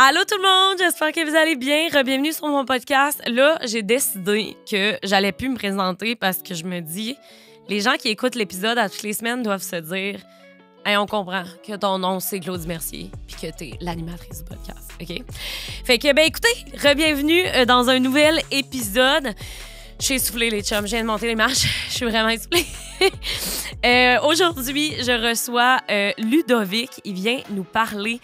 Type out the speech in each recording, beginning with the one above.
Allô tout le monde, j'espère que vous allez bien. Bienvenue sur mon podcast. Là, j'ai décidé que j'allais plus me présenter parce que je me dis, les gens qui écoutent l'épisode à toutes les semaines doivent se dire, hey, on comprend que ton nom c'est Claude Mercier puis que t'es l'animatrice du podcast, ok Fait que ben écoutez, euh, dans un nouvel épisode. Je suis essoufflée, les chums. Je viens de monter les marches. Je suis vraiment essoufflée. Euh, aujourd'hui, je reçois euh, Ludovic. Il vient nous parler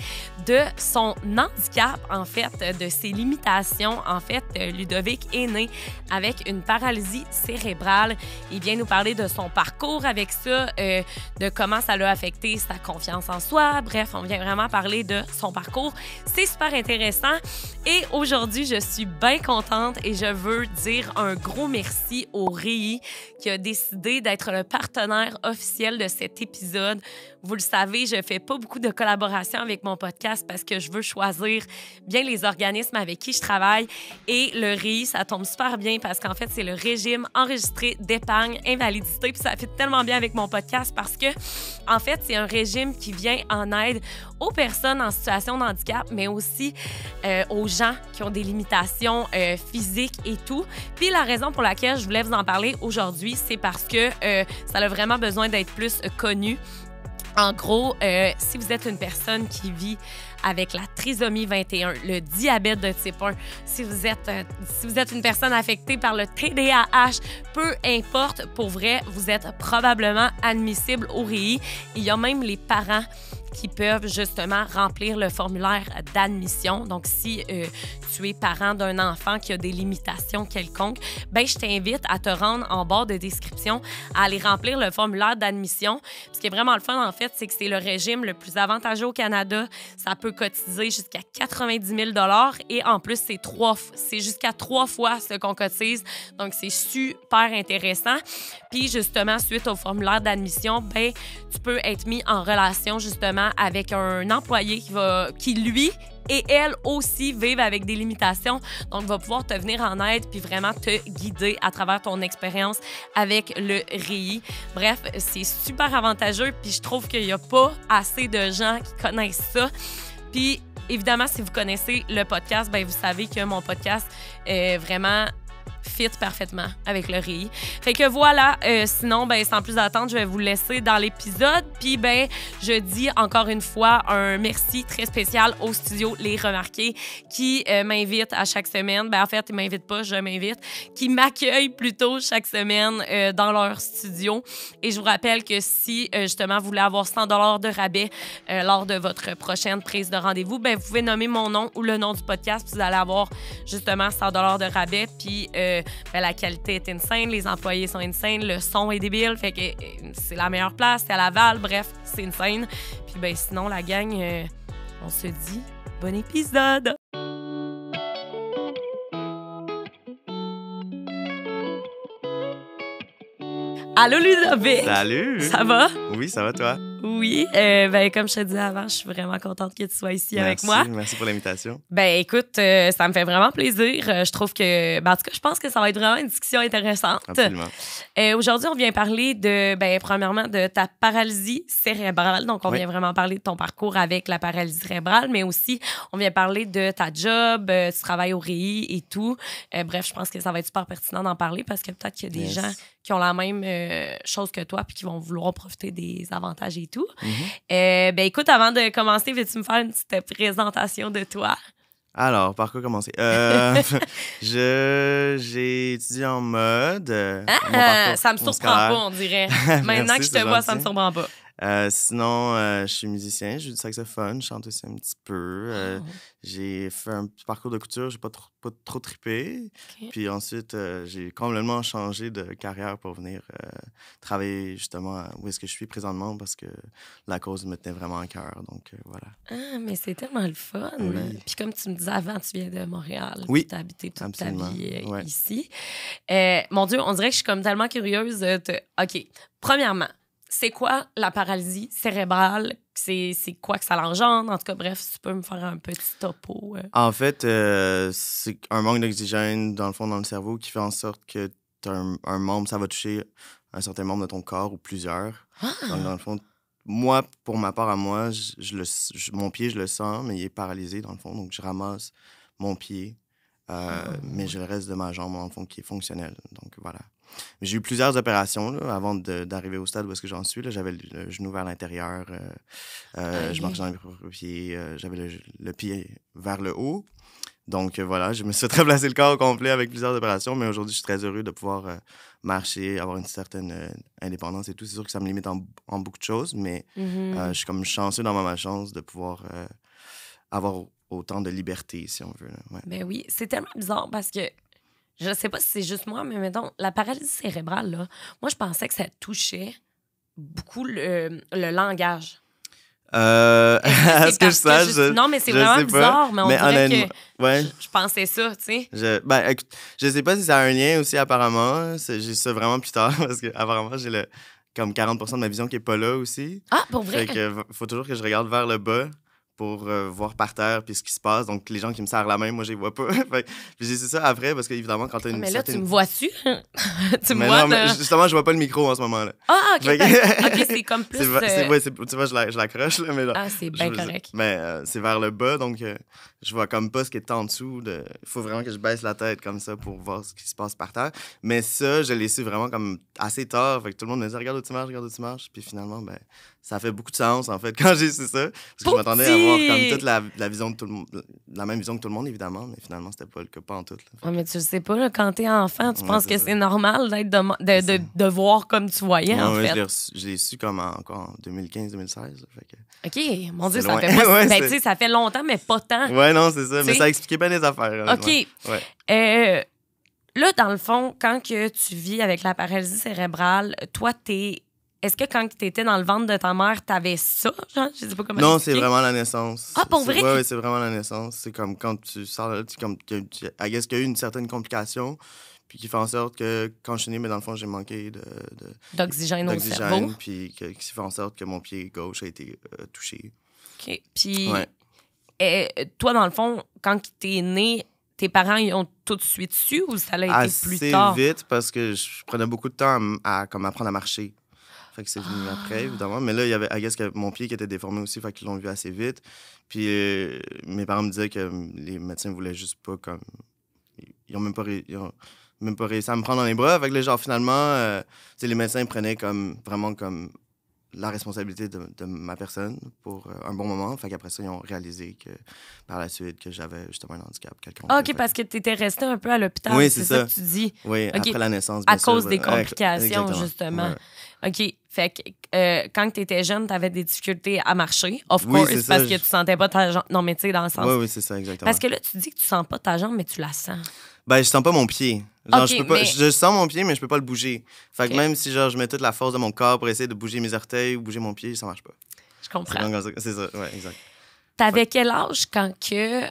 de son handicap, en fait, de ses limitations. En fait, euh, Ludovic est né avec une paralysie cérébrale. Il vient nous parler de son parcours avec ça, de comment ça l'a affecté sa confiance en soi. Bref, on vient vraiment parler de son parcours. C'est super intéressant. Et aujourd'hui, je suis bien contente et je veux dire un gros merci au RI qui a décidé d'être le partenaire officiel de cet épisode. Vous le savez, je fais pas beaucoup de collaborations avec mon podcast parce que je veux choisir bien les organismes avec qui je travaille. Et le RI, ça tombe super bien parce qu'en fait, c'est le régime enregistré d'épargne invalidité. Puis ça fait tellement bien avec mon podcast parce que, en fait, c'est un régime qui vient en aide aux personnes en situation de handicap, mais aussi euh, aux gens qui ont des limitations euh, physiques et tout. Puis la raison pour laquelle je voulais vous en parler aujourd'hui, c'est parce que euh, ça a vraiment besoin d'être plus connu en gros, euh, si vous êtes une personne qui vit avec la trisomie 21, le diabète de type 1, si vous êtes, euh, si vous êtes une personne affectée par le TDAH, peu importe, pour vrai, vous êtes probablement admissible au RI. Il y a même les parents qui peuvent justement remplir le formulaire d'admission. Donc, si euh, tu es parent d'un enfant qui a des limitations quelconques, ben je t'invite à te rendre en bord de description, à aller remplir le formulaire d'admission. Ce qui est vraiment le fun, en fait, c'est que c'est le régime le plus avantageux au Canada. Ça peut cotiser jusqu'à 90 000 et en plus, c'est trois, c'est jusqu'à trois fois ce qu'on cotise. Donc, c'est super intéressant. Puis, justement, suite au formulaire d'admission, ben, tu peux être mis en relation, justement, avec un employé qui va, qui lui et elle aussi vivent avec des limitations. Donc, va pouvoir te venir en aide puis vraiment te guider à travers ton expérience avec le RI. Bref, c'est super avantageux puis je trouve qu'il n'y a pas assez de gens qui connaissent ça. Puis, évidemment, si vous connaissez le podcast, ben vous savez que mon podcast est vraiment fit parfaitement avec le riz. Fait que voilà, euh, sinon, ben, sans plus attendre, je vais vous laisser dans l'épisode. Puis, ben, je dis encore une fois un merci très spécial au studio Les Remarqués qui euh, m'invite à chaque semaine. Ben, en fait, ils m'invitent pas, je m'invite, qui m'accueille plutôt chaque semaine euh, dans leur studio. Et je vous rappelle que si, justement, vous voulez avoir 100 de rabais lors de votre prochaine prise de rendez-vous, ben, vous pouvez nommer mon nom ou le nom du podcast. Puis vous allez avoir, justement, 100 de rabais. Puis, ben, la qualité est insane, les employés sont insane, le son est débile, fait que euh, c'est la meilleure place, c'est à Laval, bref, c'est insane. Puis ben sinon, la gang, euh, on se dit bon épisode! Allô Ludovic! Salut! Ça va? Oui, ça va toi? Oui, euh, ben, comme je te disais avant, je suis vraiment contente que tu sois ici avec moi. Merci pour l'invitation. Ben écoute, euh, ça me fait vraiment plaisir. Euh, je trouve que, ben, en je pense que ça va être vraiment une discussion intéressante. Absolument. Aujourd'hui, on vient parler de, ben, premièrement, de ta paralysie cérébrale. Donc, on vient vraiment parler de ton parcours avec la paralysie cérébrale, mais aussi, on vient parler de ta job, tu travailles au RI et tout. bref, je pense que ça va être super pertinent d'en parler parce que peut-être qu'il y a des gens qui ont la même euh, chose que toi puis qui vont vouloir profiter des avantages et tout. Mhm. Euh, ben écoute, avant de commencer, veux-tu me faire une petite présentation de toi? Alors, par quoi commencer? Euh, je, j'ai étudié en mode. Ah, ça me surprend pas, on dirait. Maintenant que je te vois, ça me surprend pas. Euh, sinon, euh, je suis musicien, je joue du saxophone, je chante aussi un petit peu. Euh, ah. J'ai fait un petit parcours de couture, j'ai pas trop, pas trop trippé. Puis ensuite, j'ai complètement changé de carrière pour venir travailler justement où est-ce que je suis présentement parce que la cause me tenait vraiment à cœur. Donc voilà. Ah, mais c'est tellement le fun. Puis comme tu me disais avant, tu viens de Montréal. Oui. Tu as habité toute Absolument. ta vie ici. mon Dieu, on dirait que je suis comme tellement curieuse. De... OK. Premièrement, c'est quoi la paralysie cérébrale? C'est quoi que ça l'engendre? En tout cas, bref, tu peux me faire un petit topo. Euh. En fait, euh, c'est un manque d'oxygène, dans le fond, dans le cerveau qui fait en sorte que un, un, membre, ça va toucher un certain membre de ton corps ou plusieurs. Ah! Donc, dans le fond, moi, pour ma part à moi, je, le, mon pied, je le sens, mais il est paralysé, dans le fond. Donc, je ramasse mon pied, euh, ah, mais j'ai le reste de ma jambe, en fond, qui est fonctionnel. Donc, voilà. J'ai eu plusieurs opérations avant d'arriver au stade où est-ce que j'en suis. J'avais le, genou vers l'intérieur, euh, euh, je marchais dans les pied euh, j'avais le, pied vers le haut. Donc voilà, je me suis placé le corps au complet avec plusieurs opérations, mais aujourd'hui, je suis très heureux de pouvoir marcher, avoir une certaine indépendance et tout. C'est sûr que ça me limite en, beaucoup de choses, mais mm-hmm. je suis comme chanceux dans ma chance de pouvoir avoir autant de liberté, si on veut. Mais ben oui, c'est tellement bizarre parce que je sais pas si c'est juste moi, mais mettons, la paralysie cérébrale, là, moi, je pensais que ça touchait beaucoup le, langage. Euh, est-ce que, je sais? Je... non, mais c'est vraiment bizarre, mais on que je, pensais ça, tu sais. Je, ben, écoute, je sais pas si ça a un lien aussi, apparemment. J'ai ça vraiment plus tard, parce que apparemment j'ai le, comme 40 de ma vision qui est pas là aussi. Ah, pour vrai? Fait que faut toujours que je regarde vers le bas pour euh, voir par terre puis ce qui se passe. Donc, les gens qui me serrent la main, moi, je les vois pas. puis c'est ça après, parce qu'évidemment, quand t'as une. mais là, tu me vois-tu? tu me vois? mais justement, je vois pas le micro en ce moment. là. Ah, OK. Ben, OK, c'est comme plus. Euh, tu vois, je l'accroche, mais là, Ah, c'est bien correct. Mais euh, c'est vers le bas, donc je vois comme pas ce qui est en dessous. Il faut vraiment que je baisse la tête comme ça pour voir ce qui se passe par terre. Mais ça, je l'ai su vraiment comme assez tard. Fait que tout le monde me dit, regarde où tu marches, regarde où tu marches. Puis finalement, ben ça fait beaucoup de sens, en fait, quand j'ai su ça. Parce que je m'attendais à avoir comme toute la, vision de tout le monde, la même vision que tout le monde, évidemment, mais finalement, c'était pas le cas, en tout. Ouais, mais tu le sais pas, quand t'es enfant, tu penses que c'est normal d'être de, de, de, voir comme tu voyais, en fait. Je l'ai su comme en, encore en 2015-2016. Que... OK, mon Dieu, ça fait, ben, sais ça fait longtemps, mais pas tant. Ouais, non, c'est ça, mais ça expliquait bien les affaires. Hein, OK. Euh, là, dans le fond, quand que tu vis avec la paralysie cérébrale, toi, t'es est-ce que quand tu étais dans le ventre de ta mère, tu avais ça? je sais pas comment Non, c'est vraiment la naissance. Ah, pour vrai? Oui, c'est vraiment la naissance. C'est comme quand tu sors là, tu, comme, qu'il y a eu une certaine complication, puis qui fait en sorte que quand je suis né, mais dans le fond, j'ai manqué de, d'oxygène, au cerveau. Puis qui fait en sorte que mon pied gauche a été euh, touché. OK. Puis, eh, toi, dans le fond, quand tu es né, tes parents ils ont tout de suite su ou ça a été plus tard? Assez vite parce que je prenais beaucoup de temps à, à apprendre à marcher. Fait que c'est venu après, ah. évidemment. Mais là, il y avait, je mon pied qui était déformé aussi, fait qu'ils l'ont vu assez vite. Puis euh, mes parents me disaient que les médecins voulaient juste pas, comme. Ils ont même pas. même pas réussi à me prendre dans les bras. Fait que genre, finalement, c'est euh, les médecins prenaient comme vraiment comme la responsabilité de, ma personne pour euh, un bon moment. Fait qu'après ça, ils ont réalisé que par la suite que j'avais justement un handicap quelconque. Ah, OK, parce que tu étais resté un peu à l'hôpital. Oui, c'est ça. que tu dis. Oui, après la naissance. à cause des complications, justement. OK. Fait que euh, quand tu étais jeune, tu avais des difficultés à marcher, of course, parce que tu sentais pas ta jambe. Non, mais tu sais, dans le sens. Oui, oui, c'est ça, exactement. Parce que là, tu dis que tu sens pas ta jambe, mais tu la sens. Ben, je sens pas mon pied. Genre, je, peux pas, je, sens mon pied, mais je peux pas le bouger. Fait que même si genre, je mets toute la force de mon corps pour essayer de bouger mes orteils ou bouger mon pied, ça marche pas. Je comprends. C'est ça, ouais, exact. T'avais quel âge quand que tu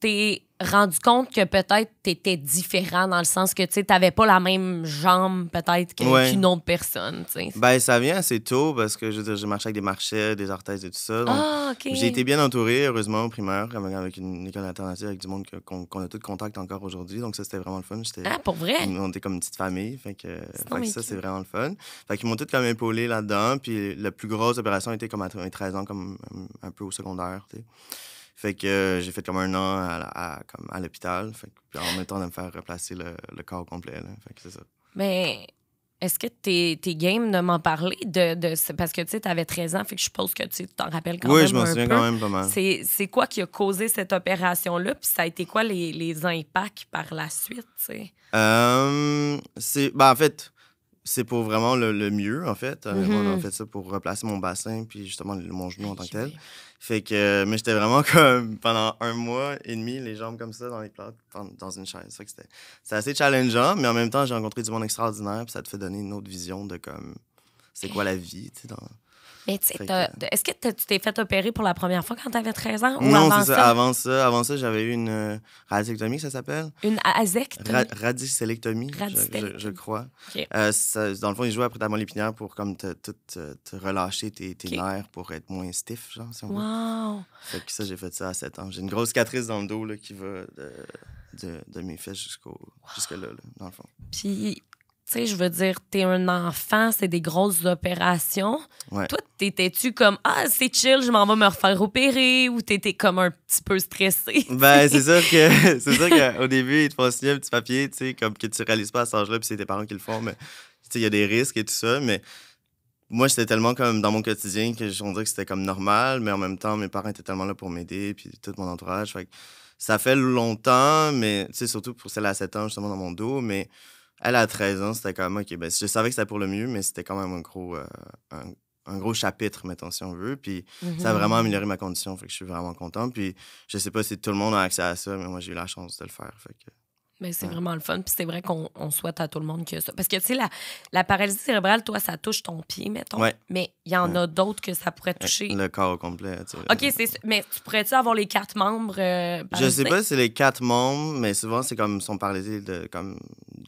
t'es rendu compte que peut-être tu étais différent dans le sens que tu n'avais pas la même jambe peut-être qu'une autre personne. Ben ça vient assez tôt parce que j'ai marché avec des marchés, des orthèses et tout ça. Ah, j'ai été bien entouré, heureusement, au primaire, avec une école alternative, avec du monde qu'on a tout contact encore aujourd'hui. Donc ça, c'était vraiment le fun. Ah, pour vrai? On était comme une petite famille. ça, c'est vraiment le fun. Fait qu'ils m'ont tout comme épaulé là-dedans. Puis la plus grosse opération était comme à 13 ans, comme un peu au secondaire. Fait que euh, j'ai fait comme un an à, l'hôpital. Fait que, en même temps de me faire replacer le, corps complet. Fait que c'est ça. Mais est-ce que t'es es game de m'en parler? De, de, parce que tu sais, t'avais 13 ans, fait que je suppose que tu t'en rappelles quand même. Oui, je m'en souviens quand même pas mal. C'est quoi qui a causé cette opération-là? Puis ça a été quoi les, impacts par la suite? Euh, c'est. Ben, en fait c'est pour vraiment le, mieux, en fait. Euh, on a mhm. fait ça pour replacer mon bassin, puis justement mon genou en tant que tel. Fait que, mais j'étais vraiment comme pendant un mois et demi, les jambes comme ça dans les plates, dans une chaise. C'est c'était assez challengeant, mais en même temps, j'ai rencontré du monde extraordinaire, puis ça te fait donner une autre vision de comme c'est quoi la vie, tu sais, dans est-ce que tu t'es fait opérer pour la première fois quand tu avais 13 ans? Ou non, avant ça? Avant ça, avant ça j'avais eu une euh, radicectomie, ça s'appelle? Une azectomie? radicectomie, Je, crois. Euh, dans le fond, ils jouent après ta moelle pour comme te, relâcher tes, nerfs pour être moins stiff, genre, si on wow. Fait que ça, j'ai fait ça à 7 ans. J'ai une grosse cicatrice dans le dos qui va de, mes fesses jusqu'au, là, là, dans le fond. Puis tu sais, je veux dire, t'es un enfant, c'est des grosses opérations. Toi, t'étais-tu comme Ah, c'est chill, je m'en vais me refaire opérer ou t'étais comme un petit peu stressé? ben, c'est sûr que c'est sûr qu'au début, ils te font signer un petit papier, tu sais, comme que tu réalises pas à cet âge-là, puis c'est tes parents qui le font, mais tu sais il y a des risques et tout ça, mais moi, j'étais tellement comme dans mon quotidien que on dirait que c'était comme normal, mais en même temps, mes parents étaient tellement là pour m'aider, puis tout mon entourage. ça fait longtemps, mais tu sais, surtout pour celle à 7 ans, justement, dans mon dos, mais elle a 13 ans, c'était comme, OK, ben, je savais que c'était pour le mieux, mais c'était quand même un gros, euh, un, gros chapitre, mettons, si on veut. Puis ça a vraiment mm-hmm. amélioré ma condition, fait que je suis vraiment content. Puis je sais pas si tout le monde a accès à ça, mais moi, j'ai eu la chance de le faire. Fait que mais c'est vraiment le fun. Puis c'est vrai qu'on souhaite à tout le monde que ça. Parce que, tu sais, la, la, paralysie cérébrale, toi, ça touche ton pied, mettons. Mais il y en a d'autres que ça pourrait toucher. Le corps au complet. OK, c'est Mais tu pourrais-tu avoir les quatre membres? Euh, je sais pas si c'est les quatre membres, mais souvent, c'est comme son paralysie de, comme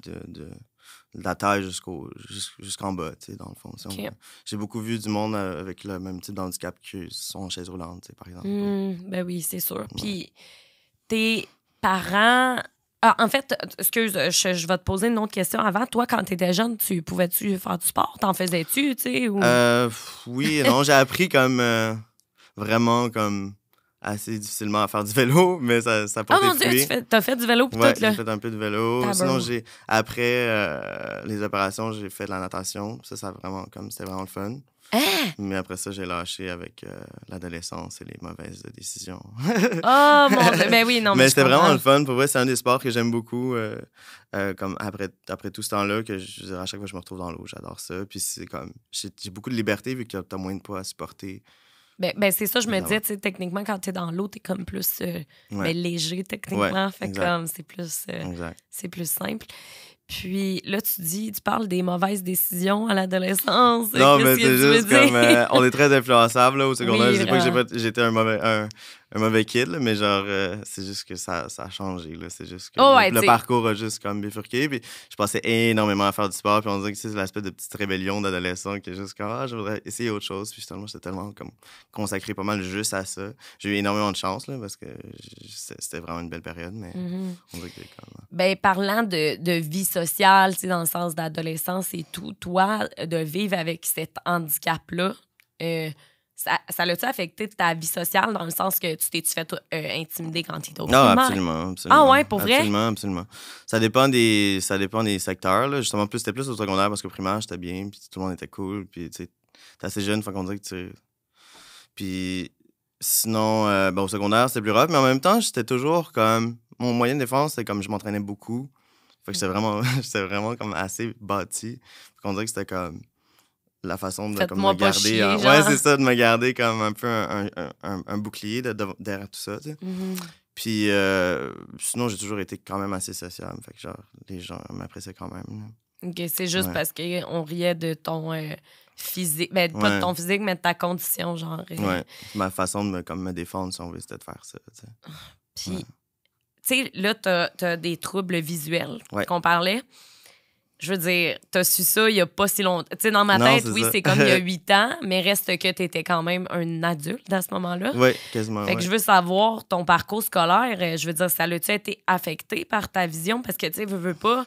de, la taille jusqu'au, jusqu'en bas, tu sais, dans le fond. J'ai beaucoup vu du monde euh, avec le même type d'handicap que son chaise roulante, par exemple. Mmh, ben oui, c'est sûr. Puis tes parents ah, en fait, excuse, je, je, vais te poser une autre question avant. Toi, quand tu étais jeune, tu pouvais-tu faire du sport? T'en faisais-tu, tu sais? Euh, oui, non, j'ai appris comme euh, vraiment comme assez difficilement à faire du vélo, mais ça, ça Oh mon Dieu, tu fait du vélo pour ouais, j'ai fait un peu de vélo. Sinon, après euh, les opérations, j'ai fait de la natation. Ça, ça vraiment, comme, c'était vraiment le fun. Hein? Mais après ça, j'ai lâché avec euh, l'adolescence et les mauvaises décisions. oh mon Dieu! Mais oui, non, mais. c'était vraiment le fun. Pour vrai, c'est un des sports que j'aime beaucoup. Euh, euh, comme après, après tout ce temps-là, que à chaque fois je me retrouve dans l'eau, j'adore ça. Puis c'est comme. J'ai beaucoup de liberté vu que t'as moins de poids à supporter. Ben, ben c'est ça, je me disais, techniquement, quand t'es dans l'eau, t'es comme plus ben, léger techniquement. fait comme c'est plus, c'est plus simple. Puis là, tu dis, tu parles des mauvaises décisions à l'adolescence. Non, mais c'est juste comme. Euh, on est très influençable au secondaire. Je je sais pas que euh. j'étais un mauvais un mauvais kid, mais genre, euh, c'est juste que ça, ça a changé. C'est juste que oh, le, parcours a juste comme bifurqué. Puis je passais énormément à faire du sport. Puis on dirait que c'est l'aspect de petite rébellion d'adolescent qui est juste comme, ah, je voudrais essayer autre chose. Puis finalement, j'étais tellement comme consacré pas mal juste à ça. J'ai eu énormément de chance parce que c'était vraiment une belle période. Mais mm-hmm. on dirait que hein. ben, parlant de, vie sociale, tu sais, dans le sens d'adolescence et tout, toi, de vivre avec cet handicap-là, euh, ça, l'a-tu affecté ta vie sociale dans le sens que tu t'es-tu fait euh, intimider quand tu au Non, absolument, Ah ouais, pour vrai? Absolument, absolument. Ça dépend des, ça dépend des secteurs. Là. Justement, plus c'était plus au secondaire parce que primaire, j'étais bien, puis tout le monde était cool, puis tu t'es assez jeune, faut qu'on dirait que tu. Puis sinon, euh, ben, au secondaire, c'était plus rough, mais en même temps, j'étais toujours comme. Mon moyen de défense, c'est comme je m'entraînais beaucoup. Fait que j'étais mm. vraiment, vraiment comme assez bâti. Faut qu'on dirait que c'était comme la façon de me garder. Chier, Ouais, c'est ça, de me garder comme un peu un, un, bouclier de, derrière tout ça. Tu sais. Mm-hmm. Puis euh, sinon, j'ai toujours été quand même assez sociable. Fait que genre, les gens m'appréciaient quand même. OK, c'est juste parce parce qu'on riait de ton euh, physique. Ben, pas de ton physique, mais de ta condition, genre. Euh. Ouais, ma façon de me, comme, me défendre, si on c'était de faire ça. Tu sais. Puis, tu sais, là, t'as as des troubles visuels qu'on parlait je veux dire, t'as su ça il y a pas si longtemps. Tu sais, dans ma tête, oui, c'est comme il y a huit ans, mais reste que t'étais quand même un adulte à ce moment-là. Oui, quasiment. Fait que je veux savoir ton parcours scolaire. Euh, je veux dire, ça l'a-tu été affecté par ta vision? Parce que, tu sais, veux, veux pas.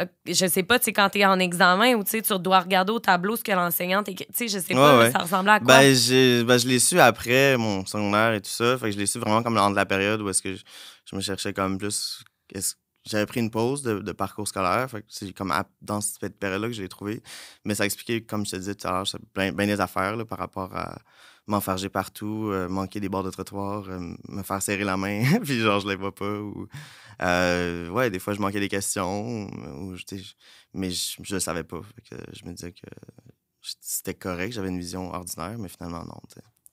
Euh, je sais pas, tu sais, quand t'es en examen ou tu dois regarder au tableau ce que l'enseignante. Tu sais, je sais pas, Mais ça ressemblait à quoi? Ben, ben, je l'ai su après mon secondaire et tout ça. Fait que je l'ai su vraiment comme de la période où est-ce que je, me cherchais comme plus. ce j'avais pris une pause de, parcours scolaire. c'est comme dans cette période-là que j'ai trouvé. Mais ça expliquait, comme je te disais tout à l'heure, plein, plein, des affaires par rapport à m'enfarger partout, euh, manquer des bords de trottoir, euh, me faire serrer la main, puis genre je les vois pas. Ou, euh, ouais, des fois je manquais des questions, ou, mais je, ne le savais pas. je me disais que c'était correct, j'avais une vision ordinaire, mais finalement non.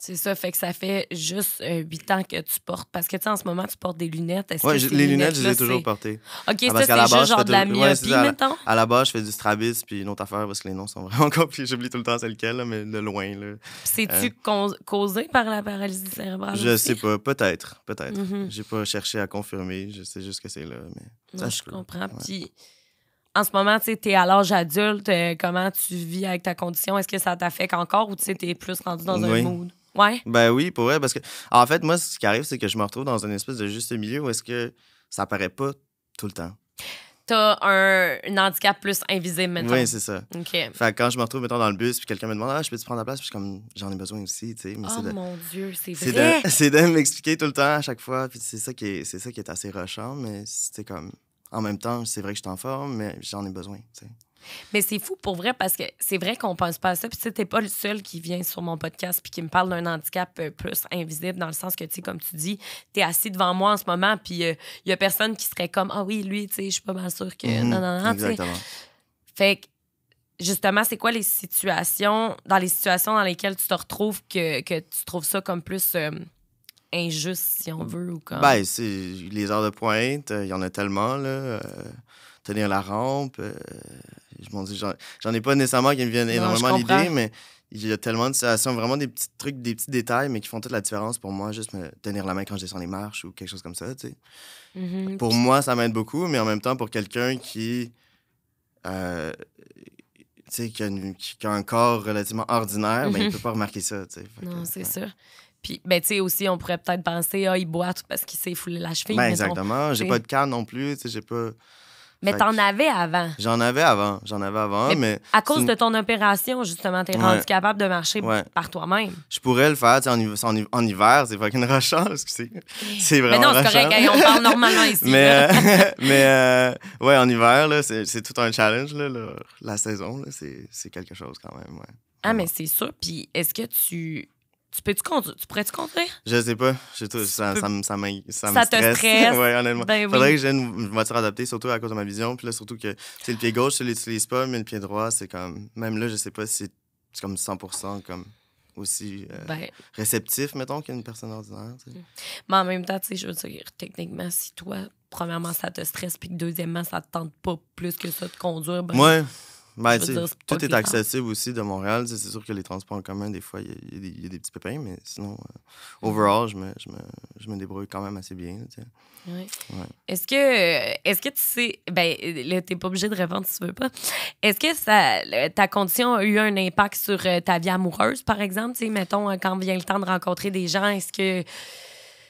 C'est ça, fait que ça fait juste euh, huit ans que tu portes. Parce que, tu sais, en ce moment, tu portes des lunettes. Oui, les lunettes, je les ai toujours portées. OK, ah, c'est juste genre de la myopie, À, la base, je fais du Strabis, puis une autre affaire, parce que les noms sont vraiment compliqués. J'oublie tout le temps c'est lequel, là, mais de loin. C'est-tu euh. causé par la paralysie cérébrale? Je sais pas, peut-être, peut-être. Mhm. J'ai pas cherché à confirmer, je sais juste que c'est là, mais... je, comprends, puis en ce moment, tu es à l'âge adulte, euh, comment tu vis avec ta condition? Est-ce que ça t'affecte encore ou tu es plus rendu dans un mood? Ben oui, pour vrai, parce que, en fait, moi, ce qui arrive, c'est que je me retrouve dans un espèce de juste milieu où est-ce que ça apparaît pas tout le temps. T'as un, un handicap plus invisible maintenant. Oui, c'est ça. OK. Fait quand je me retrouve, mettons, dans le bus, puis quelqu'un me demande, ah, je peux te prendre la place? Puis je suis comme, j'en ai besoin aussi, tu sais. oh mon Dieu, c'est vrai. C'est de, m'expliquer tout le temps, à chaque fois. Puis c'est ça, qui est, ça qui est assez rushant, mais c'est comme, en même temps, c'est vrai que je suis en forme, mais j'en ai besoin, tu sais. Mais c'est fou pour vrai parce que c'est vrai qu'on pense pas à ça. Puis tu t'es pas le seul qui vient sur mon podcast puis qui me parle d'un handicap euh, plus invisible dans le sens que, tu sais, comme tu dis, tu es assis devant moi en ce moment puis il euh, y a personne qui serait comme, ah oui, lui, tu sais, je suis pas mal sûr que. Mhm, non, non, non, Fait que, justement, c'est quoi les situations, dans les situations dans lesquelles tu te retrouves que, que tu trouves ça comme plus. Euh, injuste, si on veut, ou comme... Ben, c'est les heures de pointe, il y en a tellement, là. tenir la rampe, je J'en ai pas nécessairement qui me viennent énormément l'idée, mais il y a tellement de situations, vraiment des petits trucs, des petits détails, mais qui font toute la différence pour moi. Juste me tenir la main quand je descends les marches ou quelque chose comme ça, tu sais. Mm-hmm. Pour moi, ça m'aide beaucoup, mais en même temps, pour quelqu'un qui. Euh, tu sais, qui, a un corps relativement ordinaire, mais ben, il mm-hmm. peut pas remarquer ça, tu sais. Non, c'est sûr. Puis, ben, tu sais, aussi, on pourrait peut-être penser, ah, il boit parce qu'il s'est foulé la cheville. Ben, exactement. J'ai pas de cas non plus, tu sais, j'ai pas. Mais t'en avais avant. J'en avais avant. J'en avais avant, mais... à cause de ton opération, justement, t'es rendu capable de marcher par toi-même. Je pourrais le faire, en, en, hiver, c'est fucking qu'une c'est... C'est vraiment Mais non, c'est correct, on parle normalement ici. mais, euh, euh, ouais, en hiver, c'est, tout un challenge, la saison, c'est, quelque chose quand même, ouais. Ah, mais c'est sûr. Puis est-ce que tu tu peux-tu conduire? Tu pourrais-tu conduire? Je sais pas. Je, ça, ça, ça, me, ça, me stresse. te stresse? honnêtement. Ben Faudrait que j'ai une voiture adaptée, surtout à cause de ma vision. Puis là, surtout que le pied gauche, je l'utilise pas, mais le pied droit, c'est comme. Même là, je sais pas si c'est comme 100 comme aussi euh, ben réceptif, mettons, qu'une personne ordinaire. Mm. Mais en même temps, tu sais je veux dire, techniquement, si toi, premièrement, ça te stresse, puis que deuxièmement, ça te tente pas plus que ça de conduire, ben ben, tout est accessible aussi de Montréal. C'est sûr que les transports en commun, des fois, il y, a des petits pépins, mais sinon, euh, mm-hmm. overall, je me, je, me, débrouille quand même assez bien. Est-ce que, euh, est que tu sais, ben, tu n'es pas obligé de répondre si tu veux pas. Est-ce que ça, ta condition a eu un impact sur euh, ta vie amoureuse, par exemple? mettons, quand vient le temps de rencontrer des gens, est-ce que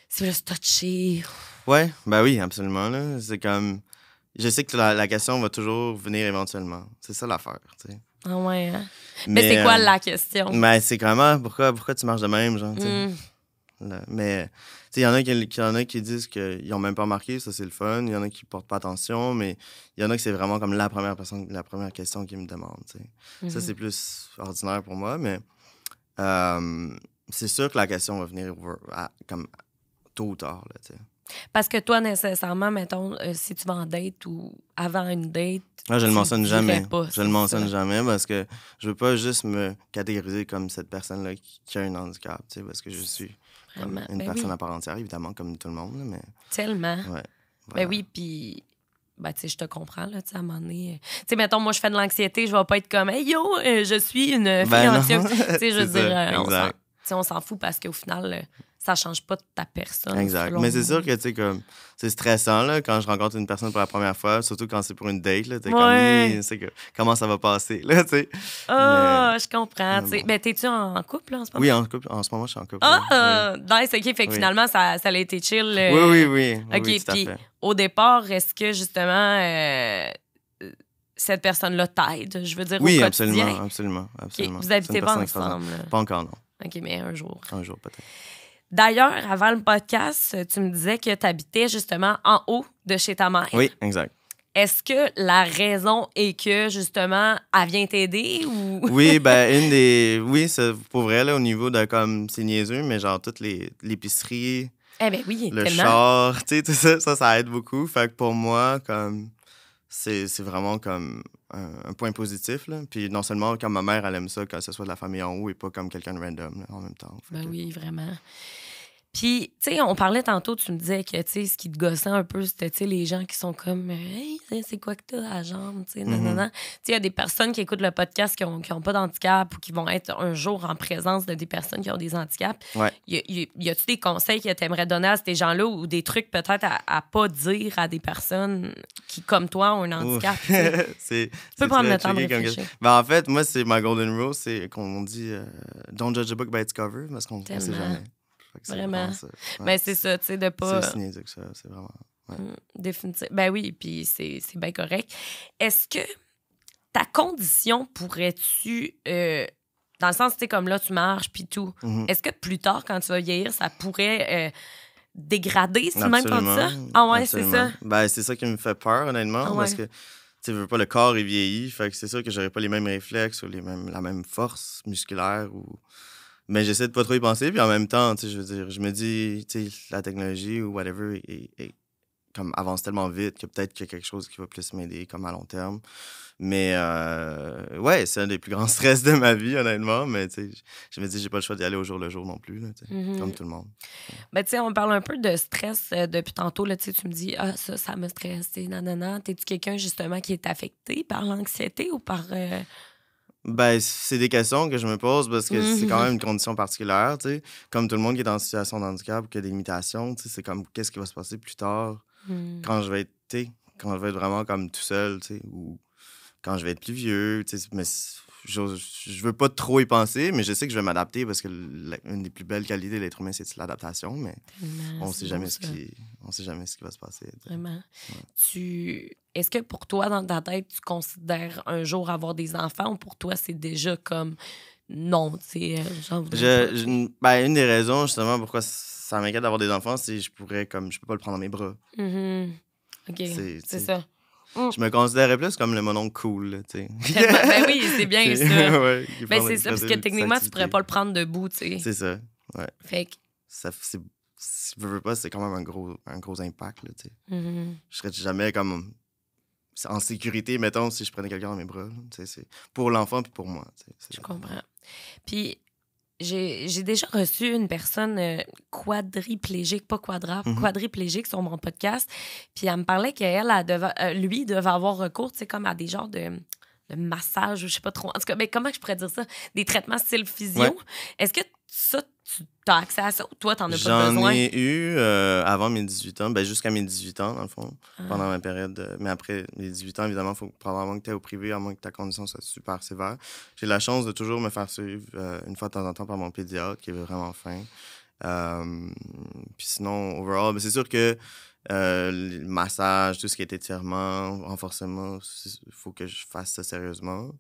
c'est juste touché? Ouais, ben oui, absolument. C'est comme je sais que la, question va toujours venir éventuellement. C'est ça l'affaire, tu sais. Ah ouais. Hein? Mais, c'est quoi euh, la question? Mais ben, c'est vraiment pourquoi, pourquoi tu marches de même, genre, tu sais. Mm. mais il y, en a qui, y en a qui disent qu'ils n'ont même pas marqué, ça c'est le fun. Il y en a qui portent pas attention, mais il y en a que c'est vraiment comme la première personne, la première question qu'ils me demandent. Ça mm-hmm. c'est plus ordinaire pour moi, mais euh, c'est sûr que la question va venir comme tôt ou tard. Là, sais. Parce que toi, nécessairement, mettons, euh, si tu vas en date ou avant une date. Ah, je le mentionne jamais. je le mentionne jamais parce que je ne veux pas juste me catégoriser comme cette personne-là qui a un handicap, parce que je suis une ben personne à part entière, évidemment, comme tout le monde. Mais... Tellement. Ben oui, puis ben, je te comprends, tu à un moment donné. Euh, mettons, moi, je fais de l'anxiété, je vais pas être comme, hey, yo, euh, je suis une fille ben Tu sais, je veux dire, on s'en fout parce qu'au final, ça change pas de ta personne. Exact. Mais c'est sûr que, tu comme, c'est stressant, là, quand je rencontre une personne pour la première fois, surtout quand c'est pour une date, là, t'es comme, comment ça va passer, là, tu sais. Ah, je comprends, tu sais. Mais ben, t'es-tu en couple, en ce moment? Oui, en couple. En ce moment, je suis en couple. Ah, oh, nice, OK. Fait que finalement, ça, ça a été chill. Euh, oui, oui, oui. OK, puis au départ, est-ce que, justement... Euh, cette personne-là t'aide, je veux dire, oui, absolument, absolument, absolument. Vous habitez pas ensemble? Pas encore, non. OK, mais un jour. Un jour, peut-être. D'ailleurs, avant le podcast, tu me disais que tu habitais justement en haut de chez ta mère. Oui, exact. Est-ce que la raison est que justement elle vient t'aider Oui, ben une des oui, c'est pour vrai là au niveau de comme c'est niaiseux mais genre toute l'épicerie eh ben oui, le char, tu sais tout ça, ça aide beaucoup. Fait que pour moi comme c'est vraiment comme un, point positif. Là. Puis non seulement comme ma mère, elle aime ça, que ce soit de la famille en haut et pas comme quelqu'un de random en même temps. Ben oui, vraiment. Puis, tu sais, on parlait tantôt, tu me disais que, tu sais, ce qui te gossait un peu, c'était, les gens qui sont comme, hey, c'est quoi que t'as à la jambe, mm-hmm. tu sais, il y a des personnes qui écoutent le podcast qui n'ont qui ont pas d'handicap ou qui vont être un jour en présence de des personnes qui ont des handicaps. Ouais. Y, a-tu des conseils que t'aimerais donner à ces gens-là ou des trucs peut-être à, à, pas dire à des personnes qui, comme toi, ont un handicap? c'est, tu peux prendre le temps de ben, en fait, moi, c'est ma golden rule, c'est qu'on dit, euh, don't judge a book by its cover, parce qu'on sait jamais. Vraiment. Mais c'est ça, tu sais, de pas. C'est signé que ça, c'est vraiment. Mm, ben oui, puis c'est, c'est bien correct. Est-ce que ta condition pourrais-tu. Euh, dans le sens, tu comme là, tu marches, puis tout. Mm-hmm. Est-ce que plus tard, quand tu vas vieillir, ça pourrait. Euh, dégrader, si même comme ça. Ah ouais, c'est ça. Ben, c'est ça qui me fait peur, honnêtement, ah parce que tu veux pas le corps est vieilli, fait que c'est sûr que j'aurais pas les mêmes réflexes ou les mêmes, la même force musculaire ou mais j'essaie de pas trop y penser. Puis en même temps, je veux dire, je me dis, la technologie ou whatever est, comme avance tellement vite que peut-être qu'il y a quelque chose qui va plus m'aider comme à long terme. Mais euh, ouais, c'est un des plus grands stress de ma vie, honnêtement. Mais je, me dis, j'ai pas le choix d'y aller au jour le jour non plus, mm-hmm. comme tout le monde. Ben, tu on parle un peu de stress euh, depuis tantôt. Là, tu me dis, ah, ça, ça me stresse, nanana. T'es-tu quelqu'un justement qui est affecté par l'anxiété ou par. Euh, ben, c'est des questions que je me pose parce que c'est quand mm-hmm. même une condition particulière, tu sais. Comme tout le monde qui est en situation de handicap ou qui a des limitations, tu sais, c'est comme qu'est-ce qui va se passer plus tard mm. quand je vais être, quand je vais être vraiment comme tout seul, tu sais, ou quand je vais être plus vieux, tu sais je, veux pas trop y penser, mais je sais que je vais m'adapter parce que une des plus belles qualités de l'être humain, c'est l'adaptation, mais on sait jamais ce qui, on sait jamais ce qui va se passer. Vraiment. Tu, est-ce que pour toi, dans ta tête, tu considères un jour avoir des enfants ou pour toi, c'est déjà comme non, une des raisons justement pourquoi ça m'inquiète d'avoir des enfants, c'est que je pourrais comme je peux pas le prendre dans mes bras. Mm-hmm. OK. C'est ça. Mm. Je me considérais plus comme le monon cool. tu ben, ben oui, c'est bien ça. ben c'est ça, parce que techniquement, tu pourrais pas le prendre debout. C'est ça. Ouais. Fait que... ça, si tu veux pas, c'est quand même un gros, un gros impact. Là, mm Je serais jamais comme en sécurité, mettons, si je prenais quelqu'un dans mes bras. pour l'enfant puis pour moi. Je comprends. Puis j'ai déjà reçu une personne euh, quadriplégique, pas quadra, mm-hmm. quadriplégique sur mon podcast. Puis elle me parlait qu'elle, euh, lui, devait avoir recours, tu sais, comme à des genres de le massage, je sais pas trop. En tout cas, mais ben, comment je pourrais dire ça? Des traitements style physio. Est-ce que ça, tu as accès à ça ou toi, tu n'en as pas besoin? J'en ai eu euh, avant mes 18 ans, ben, jusqu'à mes 18 ans, dans le fond, ah. pendant ma période. Mais après mes 18 ans, évidemment, il faut probablement que tu es au privé, à moins que ta condition soit super sévère. J'ai la chance de toujours me faire suivre euh, une fois de temps en temps par mon pédiatre, qui est vraiment fin. Euh, puis sinon, overall, ben, c'est sûr que euh, massage, tout ce qui est étirement, renforcement, il faut que je fasse ça sérieusement.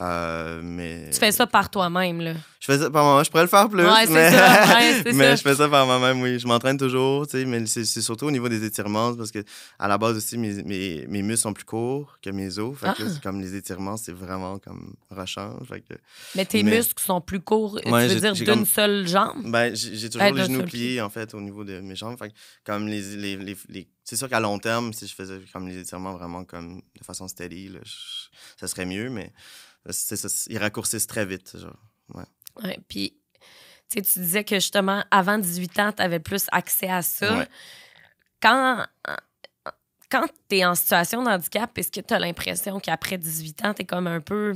Euh, tu fais ça par toi-même, là. Je fais ça par moi-même. Je pourrais le faire plus. mais... Ça. mais je fais ça par moi-même, oui. Je m'entraîne toujours, tu sais, mais c'est surtout au niveau des étirements, parce que à la base aussi, mes, muscles sont plus courts que mes os. Fait ah. comme les étirements, c'est vraiment comme rechange. Mais tes muscles sont plus courts, tu veux dire, d'une seule jambe? Ben, j'ai toujours les genoux pliés, en fait, au niveau de mes jambes. comme les, c'est sûr qu'à long terme, si je faisais comme les étirements vraiment comme de façon steady, ça serait mieux, mais ils raccourcissent très vite. Genre. Ouais. puis, tu disais que justement, avant 18 ans, tu avais plus accès à ça. Quand, quand tu es en situation de handicap, est-ce que tu as l'impression qu'après 18 ans, tu es comme un peu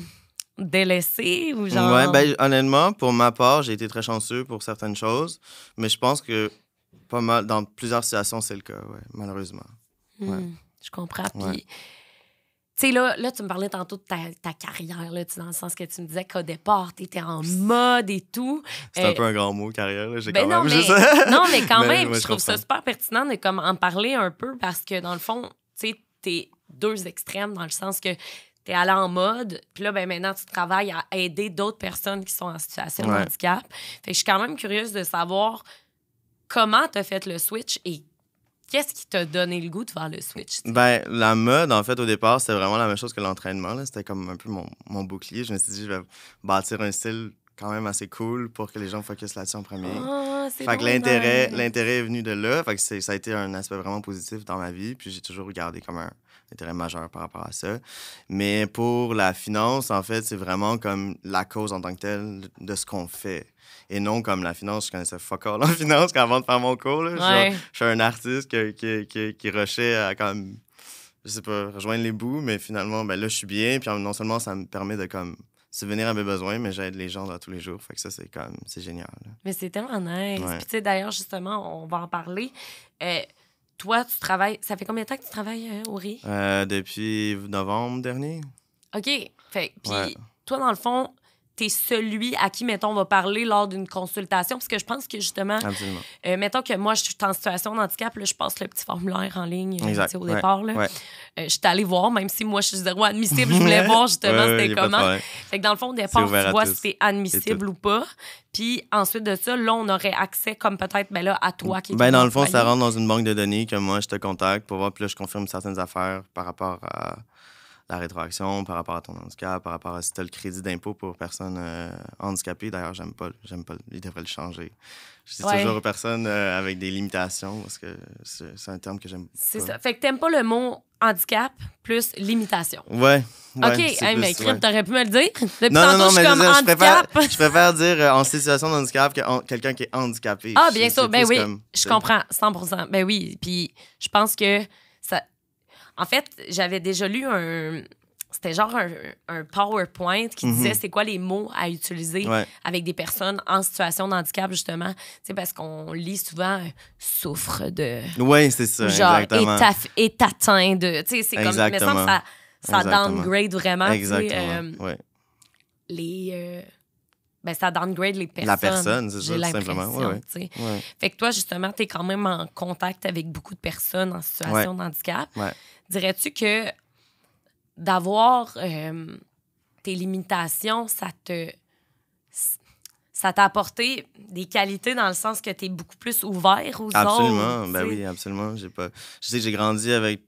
délaissé ou genre. Ouais, ben, honnêtement, pour ma part, j'ai été très chanceux pour certaines choses, mais je pense que pas mal, dans plusieurs situations, c'est le cas, ouais, malheureusement. Hmm, je comprends. Puis là, tu me parlais tantôt de ta, carrière, là, dans le sens que tu me disais qu'au départ, tu étais en mode et tout. C'est un euh, peu un grand mot, carrière. J'ai ben quand même mais... non, mais quand même, je, trouve ça super pertinent de comme, en parler un peu parce que, dans le fond, tu sais, t'es deux extrêmes dans le sens que tu es allé en mode, puis là, ben, maintenant, tu travailles à aider d'autres personnes qui sont en situation de handicap. je suis quand même curieuse de savoir comment tu as fait le switch et Qu'est-ce qui t'a donné le goût de faire le switch? Ben, la mode, en fait, au départ, c'était vraiment la même chose que l'entraînement. C'était comme un peu mon, bouclier. Je me suis dit, je vais bâtir un style quand même assez cool pour que les gens focusent là-dessus en premier. Ah, fait que l'intérêt, est venu de là. Fait que ça a été un aspect vraiment positif dans ma vie. Puis j'ai toujours regardé comme un intérêt majeur par rapport à ça. Mais pour la finance, en fait, c'est vraiment comme la cause en tant que telle de ce qu'on fait et non comme la finance. Je connaissais fuck all en finance avant de faire mon cours. Là. je suis un artiste qui, qui, qui, qui rushait à comme, je sais pas, rejoindre les bouts, mais finalement, ben là, je suis bien. Puis non seulement ça me permet de comme venir à mes besoins, mais j'aide les gens dans tous les jours. Fait que ça, c'est comme c'est génial. Mais c'est tellement nice. Puis tu sais, d'ailleurs, justement, on va en parler. Euh, toi, tu travailles, ça fait combien de temps que tu travailles euh, au Euh, depuis novembre dernier. OK. Fait puis toi, dans le fond, t'es celui à qui, mettons, on va parler lors d'une consultation. Parce que je pense que justement, euh, mettons que moi, je suis en situation de je passe le petit formulaire en ligne euh, au départ. Là. je suis euh, allée voir, même si moi, je suis zéro admissible, je voulais voir justement c'était comment. Fait que dans le fond, au départ, tu vois si c'est admissible ou pas. Puis ensuite de ça, là, on aurait accès comme peut-être ben là, à toi qui ben, dans le fond, ça rentre dans une banque de données que moi, je te contacte pour voir. Puis là, je confirme certaines affaires par rapport à la rétroaction par rapport à ton handicap, par rapport à si tu as le crédit d'impôt pour personnes euh, handicapées. D'ailleurs, j'aime pas, j'aime pas, il devrait le changer. Je dis toujours aux personnes euh, avec des limitations parce que c'est, un terme que j'aime. C'est ça. Fait que t'aimes pas le mot handicap plus limitation. Ouais. ok, mais tu t'aurais pu me le dire. non, non, non, je Je préfère, dire euh, en situation de handicap que quelqu'un qui est handicapé. Ah, bien sûr. Ben oui. je comprends, 100 Ben oui. Puis je pense que ça, en fait, j'avais déjà lu un, c'était genre un, PowerPoint qui mhm. disait c'est quoi les mots à utiliser avec des personnes en situation de handicap, justement. sais, parce qu'on lit souvent euh, souffre de. Oui, c'est ça. Genre est, atteint de. Tu sais, c'est comme. ça, ça, ça downgrade vraiment. Exactement. Euh, ouais. Les. Euh, ben, ça downgrade les personnes. La personne, c'est ça, simplement. Ouais, Fait que toi, justement, tu es quand même en contact avec beaucoup de personnes en situation de handicap. Ouais. Dirais-tu que d'avoir euh, tes limitations, ça te ça t'a apporté des qualités dans le sens que tu es beaucoup plus ouvert aux autres. Absolument, ben oui, absolument. J'ai pas... Je sais que j'ai grandi avec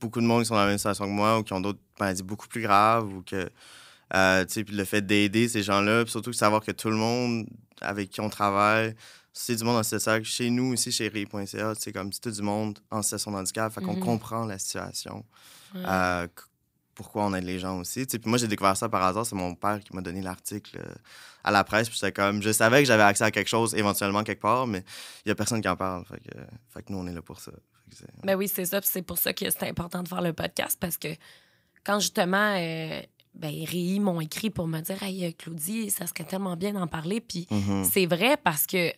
beaucoup de monde qui sont dans la même situation que moi ou qui ont d'autres maladies beaucoup plus graves ou que. Euh, le fait d'aider ces gens-là, surtout savoir que tout le monde avec qui on travaille, c'est du monde ancestral. Chez nous, ici, chez RI.ca, c'est comme tout du monde en situation de handicap. Fait qu'on mm-hmm. comprend la situation, euh, pourquoi on aide les gens aussi. Puis moi, j'ai découvert ça par hasard. C'est mon père qui m'a donné l'article euh, à la presse. Puis comme, je savais que j'avais accès à quelque chose éventuellement quelque part, mais il n'y a personne qui en parle. Fait que, nous, on est là pour ça. mais ben oui, c'est ça. c'est pour ça que c'est important de faire le podcast parce que quand justement euh, ben, m'ont écrit pour me dire Hey, Claudie, ça serait tellement bien d'en parler. Puis mm-hmm. c'est vrai parce que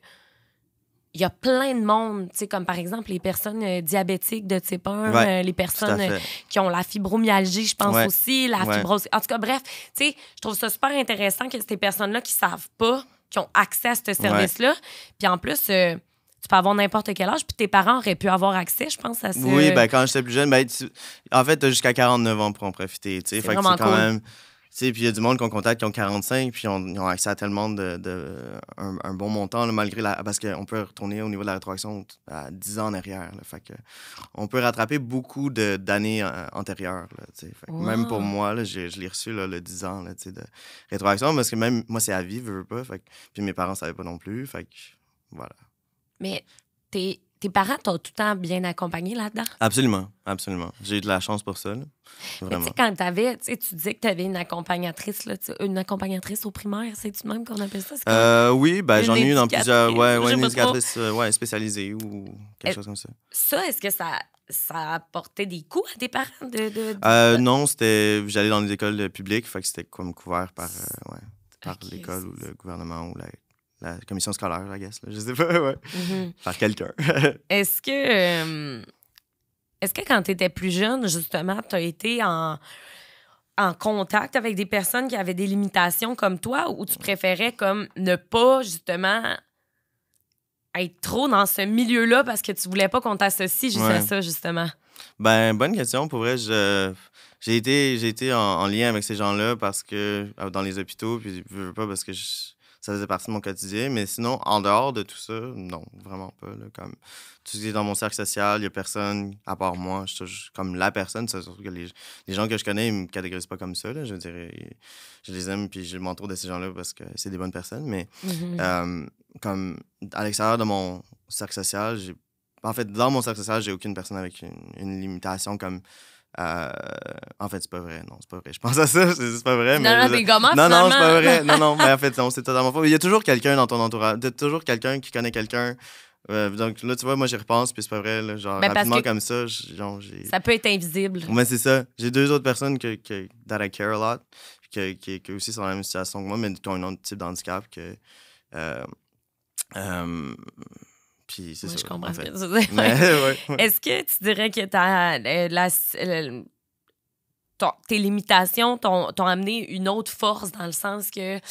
il y a plein de monde, tu sais, comme par exemple les personnes euh, diabétiques de type 1, euh, les personnes euh, qui ont la fibromyalgie, je pense aussi, la En tout cas, bref, tu sais, je trouve ça super intéressant que ces personnes-là qui savent pas, qui ont accès à ce service-là. Puis en plus, tu peux avoir n'importe quel âge, puis tes parents auraient pu avoir accès, je pense, à ça. Ce... Oui, ben quand j'étais plus jeune, ben, en fait, tu as jusqu'à 49 ans pour en profiter, tu sais. C'est quand même puis il y a du monde qu'on contacte qui ont 45, puis on, ont accès à tellement de, un, bon montant, là, malgré Parce qu'on peut retourner au niveau de la rétroaction à 10 ans en arrière. fait que on peut rattraper beaucoup d'années euh, antérieures. Même pour moi, je l'ai reçu le 10 ans de rétroaction, parce que même moi, c'est à vie, je veux pas. puis mes parents savaient pas non plus. Fait voilà. Mais t'es tes parents t'ont tout le temps bien accompagné là-dedans? Absolument, absolument. J'ai eu de la chance pour ça. Là. tu quand avais, tu disais que tu avais une accompagnatrice, une accompagnatrice au primaire, c'est tu même qu'on appelle ça? Euh, oui, ben, j'en ai eu dans plusieurs. Ouais, une éducatrice euh, spécialisée ou quelque chose comme ça. Ça, est-ce que ça, ça a des coûts à tes parents? De, euh, non, c'était j'allais dans les écoles publiques, fait que c'était comme couvert par, par l'école ou le gouvernement ou la la commission scolaire, je guess. je sais pas, mhm. Par quelqu'un. est-ce que. Euh, est-ce que quand tu étais plus jeune, justement, tu as été en, en contact avec des personnes qui avaient des limitations comme toi ou tu préférais comme ne pas, justement, être trop dans ce milieu-là parce que tu voulais pas qu'on t'associe juste à ça, justement? Ben, bonne question. Pour je. J'ai été, j'ai en, lien avec ces gens-là parce que euh, dans les hôpitaux, puis je veux pas parce que je, ça faisait partie de mon quotidien. Mais sinon, en dehors de tout ça, non, vraiment pas. comme, tout ce qui est dans mon cercle social, il n'y a personne à part moi. Je suis comme la personne. surtout que les, gens que je connais, ils me catégorisent pas comme ça. Là, je dirais, je les aime puis je m'entoure de ces gens-là parce que c'est des bonnes personnes. Mais mmh mmh comme à l'extérieur de mon cercle social, j'ai en fait, dans mon cercle social, j'ai aucune personne avec une limitation comme euh, en fait, c'est pas vrai. Non, c'est pas vrai. Je pense à ça, c'est pas vrai. Non, mais non, Non, c'est pas vrai. non, non, mais en fait, non, c'est totalement faux. Il y a toujours quelqu'un dans ton entourage. Il y toujours quelqu'un qui connaît quelqu'un. Euh, donc là, tu vois, moi, j'y repense, puis c'est pas vrai. genre, ben, rapidement comme ça, genre, Ça peut être invisible. Mais c'est ça. J'ai deux autres personnes que, que, that I care a lot, qui, qui, aussi sont dans la même situation que moi, mais qui ont un autre type d'handicap que... Euh, puis c'est ça. Je Est-ce que tu dirais que ta, euh, euh, tes limitations t'ont amené une autre force dans le sens que, tu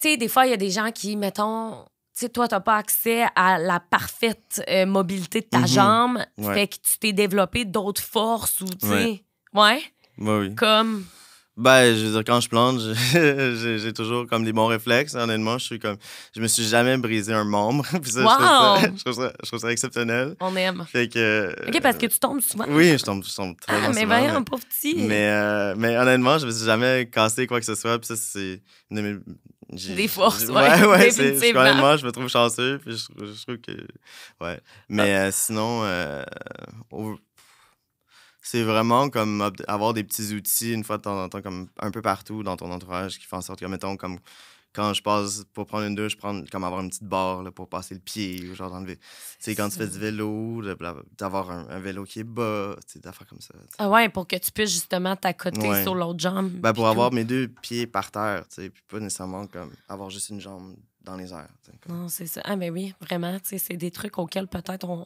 sais, des fois, il y a des gens qui, mettons, tu sais, toi, tu n'as pas accès à la parfaite euh, mobilité de ta mm-hmm. jambe. Fait que tu t'es développé d'autres forces ou, tu sais. Ouais. oui. Comme ben, je veux dire, quand je plante, j'ai toujours comme des bons réflexes. Honnêtement, je suis comme. Je me suis jamais brisé un membre. Puis ça, wow! je, trouve ça, je, trouve ça, exceptionnel. On aime. Fait que. OK, parce que tu tombes souvent. Oui, je tombe, je tombe très ah, mais voyons, pauvre petit. Mais, euh, mais honnêtement, je me suis jamais cassé quoi que ce soit. Puis ça, c'est des forces, ouais. Ouais, c'est, je me trouve chanceux, puis je, trouve que... Ouais. Mais euh, sinon, euh, c'est vraiment comme avoir des petits outils une fois de temps en temps, comme un peu partout dans ton entourage, qui font en sorte que, mettons, comme quand je passe pour prendre une douche, prends comme avoir une petite barre pour passer le pied ou genre d'enlever. Tu quand tu fais du vélo, d'avoir un, vélo qui est bas, tu des affaires comme ça. Ah ouais, pour que tu puisses justement t'accoter sur l'autre jambe. Ben, pour avoir mes deux pieds par terre, tu sais, puis pas nécessairement comme avoir juste une jambe dans les airs. Non, c'est ça. Ah, mais ben oui, vraiment, tu sais, c'est des trucs auxquels peut-être on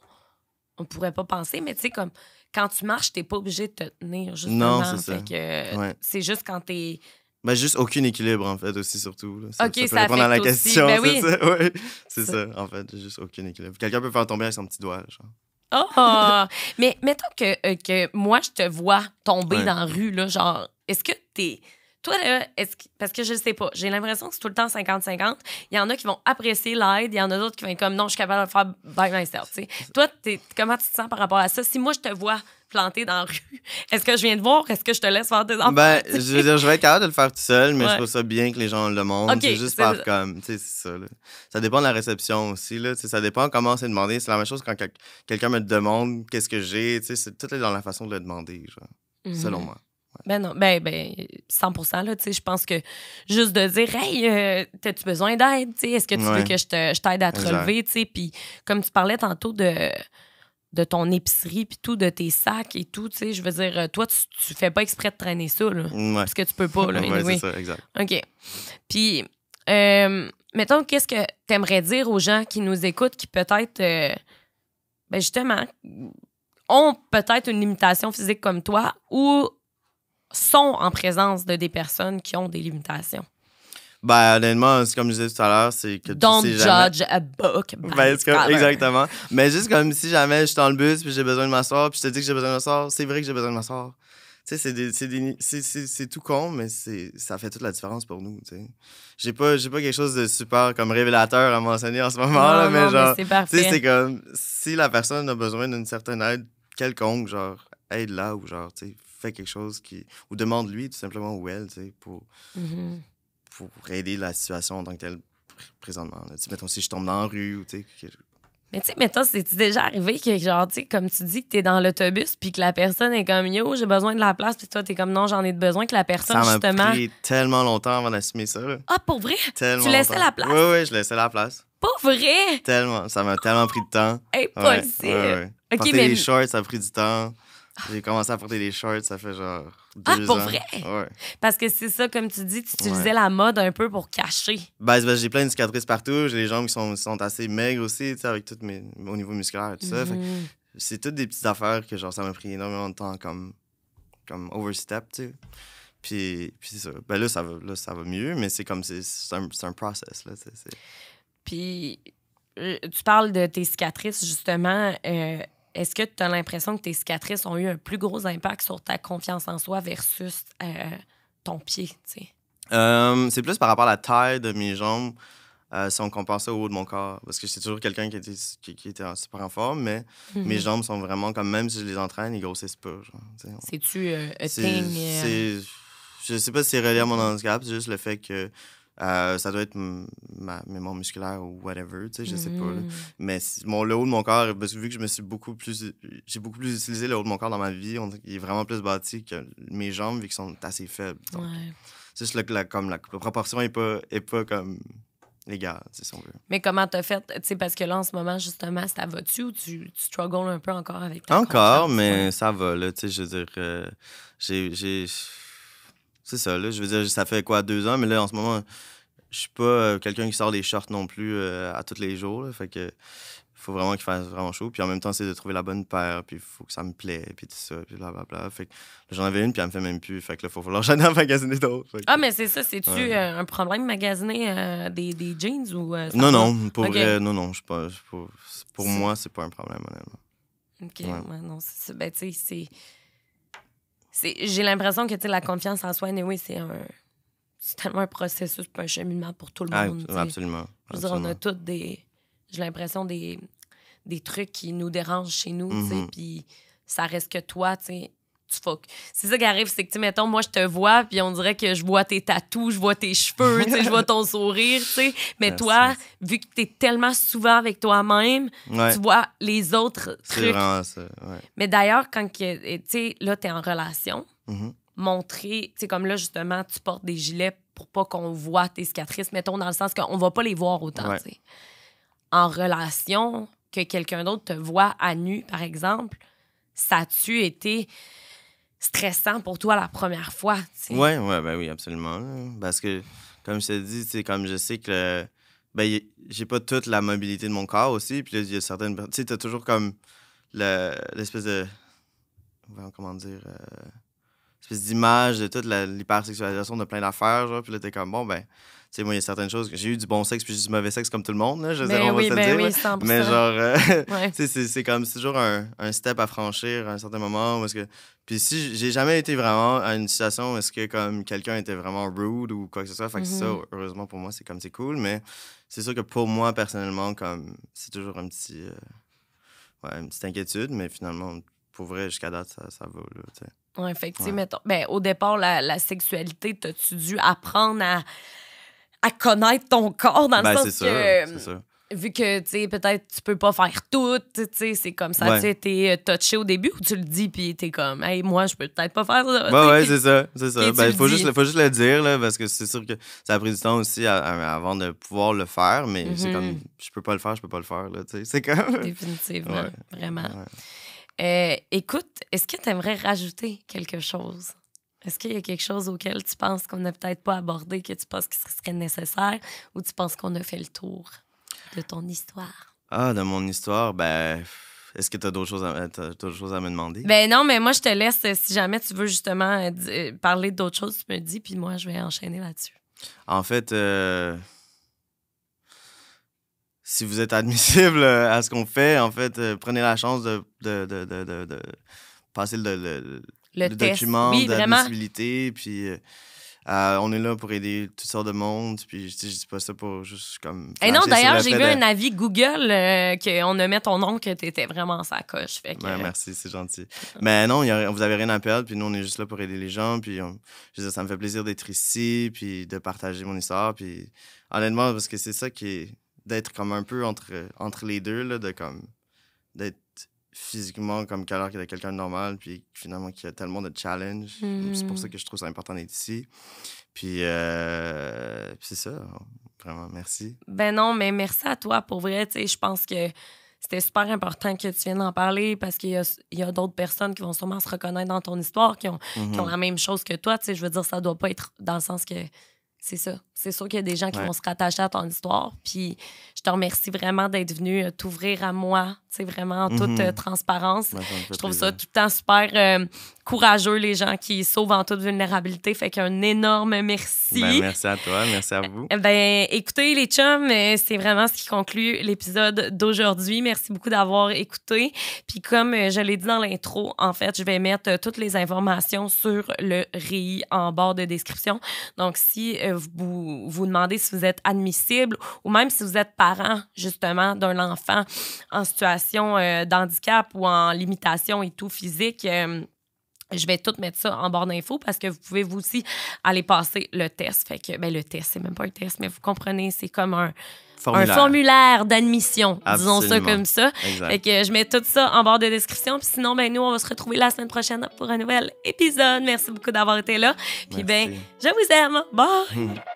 on pourrait pas penser, mais tu sais, comme quand tu marches, t'es pas obligé de te tenir, justement. Non, c'est ça. C'est juste quand t'es. Ben, juste aucun équilibre, en fait, aussi, surtout. Là. Ça, ok, ça, peut répondre à la question. Ben c'est ça, en fait, juste aucun équilibre. Quelqu'un peut faire tomber avec son petit doigt, genre. Oh! mais mettons que, euh, que moi, je te vois tomber dans la rue, là, genre, est-ce que t'es toi, là, parce que je ne sais pas, j'ai l'impression que c'est tout le temps 50-50. Il y en a qui vont apprécier l'aide, il y en a d'autres qui vont être comme non, je suis capable de le faire by myself. Toi, comment tu te sens par rapport à ça? Si moi, je te vois planté dans la rue, est-ce que je viens de voir? Est-ce que je te laisse faire des enfants? Ben, je veux dire, je vais être capable de le faire tout seul, mais je trouve ça bien que les gens le montrent. c'est juste comme, tu sais, c'est ça. Ça dépend de la réception aussi, Ça dépend comment c'est demandé. C'est la même chose quand quelqu'un me demande qu'est-ce que j'ai. c'est tout dans la façon de le demander, genre, mm-hmm. selon moi. Ben non, ben, ben 100 là, tu sais, je pense que juste de dire, hey, euh, t'as-tu besoin d'aide, tu est-ce que tu veux que je, t'aide à te relever, tu sais, puis comme tu parlais tantôt de de ton épicerie puis tout de tes sacs et tout tu sais je veux dire euh, toi tu, fais pas exprès de traîner ça là parce que tu peux pas là ouais, c'est ça, exact. ok puis euh, mettons qu'est-ce que t'aimerais dire aux gens qui nous écoutent qui peut-être euh, ben justement ont peut-être une limitation physique comme toi ou sont en présence de des personnes qui ont des limitations? Ben, honnêtement, c'est comme je disais tout à l'heure, c'est que Don't tu sais judge a book ben, Exactement. Mais juste comme si jamais je suis dans le bus, puis j'ai besoin de m'asseoir puis je te dis que j'ai besoin de m'asseoir, c'est vrai que j'ai besoin de m'asseoir. Tu sais, c'est tout con, mais ça fait toute la différence pour nous, tu sais. J'ai pas, pas quelque chose de super comme révélateur à mentionner en ce moment, là, mais genre... Tu sais, c'est comme, si la personne a besoin d'une certaine aide quelconque, genre, aide là ou genre, tu sais, fait quelque chose qui. ou demande-lui tout simplement ou elle, tu sais, pour, mm-hmm. pour aider la situation en tant que telle présentement. Tu sais, mettons, si je tombe dans la rue ou, tu sais, Mais tu sais, mettons, c'est déjà arrivé que, genre, tu sais, comme tu dis, que t'es dans l'autobus, puis que la personne est comme, yo, j'ai besoin de la place, puis toi, t'es comme, non, j'en ai besoin, que la personne, ça justement. Ça pris tellement longtemps avant d'assumer ça, Ah, pour vrai? tu laissais la place? Oui, oui, je laissais la place. Pour vrai? Tellement. Ça m'a tellement pris de temps. Impossible. Ouais, OK, mais... les shorts, ça a pris du temps. J'ai commencé à porter des shorts, ça fait genre ah, deux ah, pour vrai? Ouais. Parce que c'est ça, comme tu dis, tu utilisais la mode un peu pour cacher. Ben, j'ai plein de cicatrices partout. J'ai les jambes qui sont, sont assez maigres aussi, avec tout mes, au niveau musculaire et tout ça. Mhm. C'est toutes des petites affaires que genre ça m'a pris énormément de temps comme, comme overstep, tu sais. Puis, puis c'est ça. Ben là, ça va, ça va mieux, mais c'est comme, c'est un, process, là, tu Puis euh, tu parles de tes cicatrices, justement. Euh, est-ce que tu as l'impression que tes cicatrices ont eu un plus gros impact sur ta confiance en soi versus euh, ton pied? Euh, c'est plus par rapport à la taille de mes jambes, euh, si on compare ça au haut de mon corps. Parce que c'est toujours quelqu'un qui était, qui, était super en forme, mais mhm. mes jambes sont vraiment comme, même si je les entraîne, ils grossissent pas. C'est-tu un euh, thing? Je sais pas si c'est relié à mon handicap, c'est juste le fait que euh, ça doit être ma mémoire musculaire ou whatever, tu sais, je sais pas. Mm. Mais mon, le haut de mon corps, parce que vu que je me suis beaucoup plus. J'ai beaucoup plus utilisé le haut de mon corps dans ma vie, on, il est vraiment plus bâti que mes jambes, vu qu'elles sont assez faibles. C'est juste la, la, proportion est pas, est pas comme les si on veut. Mais comment t'as fait, tu sais, parce que là, en ce moment, justement, ça va-tu ou tu, tu struggles un peu encore avec ta Encore, mais ça va, tu sais, je veux dire, euh, j'ai c'est ça. Là, je veux dire, ça fait quoi, deux ans, mais là, en ce moment, je suis pas euh, quelqu'un qui sort des shorts non plus euh, à tous les jours. fait que faut vraiment qu'il fasse vraiment chaud. Puis en même temps, c'est de trouver la bonne paire, puis il faut que ça me plaît, puis tout ça, puis blablabla. Fait que j'en avais une, puis elle me fait même plus. Fait que là, faut falloir j'en ai magasiner d'autres. Ah, mais c'est ça, c'est-tu euh, un problème de magasiner des, des, jeans ou. non, non, pour vrai, non, non, pour moi, c'est pas un problème, honnêtement. OK, non, c'est Ben, tu sais, c'est j'ai l'impression que la confiance en soi, oui c'est un c'est tellement un processus, un cheminement pour tout le ah, monde. Absolument, on a toutes des. J'ai l'impression des, trucs qui nous dérangent chez nous, mhm. puis ça reste que toi, tu sais. C'est ça qui arrive, c'est que, tu mettons, moi, je te vois, puis on dirait que je vois tes tatous, je vois tes cheveux, je vois ton sourire, tu sais. Mais toi, vu que tu es tellement souvent avec toi-même, tu vois les autres trucs. Mais d'ailleurs, quand, tu sais, là, tu es en relation, mm-hmm. montrer, tu sais, comme là, justement, tu portes des gilets pour pas qu'on voit tes cicatrices, mettons, dans le sens qu'on va pas les voir autant, tu sais. En relation, que quelqu'un d'autre te voit à nu, par exemple, ça a-tu été stressant pour toi la première fois. Oui, ouais, ben oui, absolument. Parce que, comme je te dis, comme je sais que ben, j'ai pas toute la mobilité de mon corps aussi. Puis il y a certaines. Tu sais, t'as toujours comme l'espèce de. Comment dire. Euh, espèce d'image de toute l'hypersexualisation de plein d'affaires. Genre, puis là, t'es comme, bon, ben, tu sais, moi, il y a certaines choses. J'ai eu du bon sexe puis j'ai eu du mauvais sexe comme tout le monde, là, je sais, ben on ben dire. mais genre, euh, tu sais, c'est comme toujours un, un, step à franchir à un certain moment. Parce que, puis si j'ai jamais été vraiment à une situation où est-ce que comme quelqu'un était vraiment rude ou quoi que ce soit, fait que ça, mm-hmm. heureusement pour moi, c'est comme c'est cool, mais c'est sûr que pour moi, personnellement, comme c'est toujours un petit, euh, ouais, une petite inquiétude, mais finalement, pour vrai, jusqu'à date, ça, ça va, là, Ouais, effectivement. Ben, au départ, la, sexualité, t'as-tu dû apprendre à, connaître ton corps dans le ben, sens que. Euh, vu que tu sais peut-être tu peux pas faire tout tu sais c'est comme ça T'es tu euh, es touché au début ou tu le dis puis t'es comme hey moi je peux peut-être pas faire ça ouais, c'est ça c'est ben, faut juste le dire parce que c'est sûr que ça a pris du temps aussi avant de pouvoir le faire mais c'est mhm. comme je peux pas le faire je peux pas le faire tu sais c'est comme définitivement vraiment euh, écoute, est-ce que tu aimerais rajouter quelque chose? Est-ce qu'il y a quelque chose auquel tu penses qu'on n'a peut-être pas abordé, que tu penses qu'il serait nécessaire, ou tu penses qu'on a fait le tour de ton histoire? Ah, de mon histoire, ben, est-ce que tu as d'autres choses, à, choses à me demander? Ben non, mais moi, je te laisse, si jamais tu veux justement euh, euh, parler d'autres choses, tu me dis, puis moi, je vais enchaîner là-dessus. En fait, si vous êtes admissible euh, à ce qu'on fait, en fait, euh, prenez la chance de, de, de, de passer le, document d'admissibilité. Puis euh, on est là pour aider toutes sortes de monde. Puis je, dis pas ça pour juste comme. Et non, d'ailleurs, j'ai vu un avis Google qu'on a mis ton nom que tu étais vraiment sa coche. merci, c'est gentil. Mais non, vous avez rien à perdre. Puis nous, on est juste là pour aider les gens. Puis ça me fait plaisir d'être ici. Puis de partager mon histoire. Puis honnêtement, parce que c'est ça qui est d'être comme un peu entre, entre les deux, de comme d'être physiquement comme quelqu'un de normal, puis finalement qui a tellement de challenges. C'est pour ça hmm. que je trouve ça important d'être ici. Euh, puis, c'est ça, vraiment, merci. Ben non, mais merci à toi pour vrai. Tu sais, je pense que c'était super important que tu viennes en parler parce qu'il y a, d'autres personnes qui vont sûrement se reconnaître dans ton histoire, qui ont, mm-hmm. la même chose que toi. Tu sais, je veux dire, ça doit pas être dans le sens que c'est ça. C'est sûr qu'il y a des gens qui vont se rattacher à ton histoire. Puis je te remercie vraiment d'être venu euh, t'ouvrir à moi, c'est vraiment en toute mhm. euh, transparence. je trouve ça tout le temps super euh, courageux, les gens qui sauvent en toute vulnérabilité. Fait qu'un énorme merci. Ben, merci à toi, merci à vous. Eh ben, écoutez, les chums, euh, c'est vraiment ce qui conclut l'épisode d'aujourd'hui. Merci beaucoup d'avoir écouté. Puis comme je l'ai dit dans l'intro, en fait, je vais mettre toutes les informations sur le RI en bord de description. Donc, si vous vous demandez si vous êtes admissible ou même si vous êtes parent, justement, d'un enfant en situation euh, d'handicap ou en limitation et tout physique, euh, je vais tout mettre ça en barre d'infos parce que vous pouvez vous aussi aller passer le test. Fait que, ben, le test, c'est même pas un test, mais vous comprenez, c'est comme un formulaire, un formulaire d'admission, disons ça comme ça. que je mets tout ça en barre de description. Puis sinon, ben, nous, on va se retrouver la semaine prochaine pour un nouvel épisode. Merci beaucoup d'avoir été là. Puis ben, je vous aime. Bye!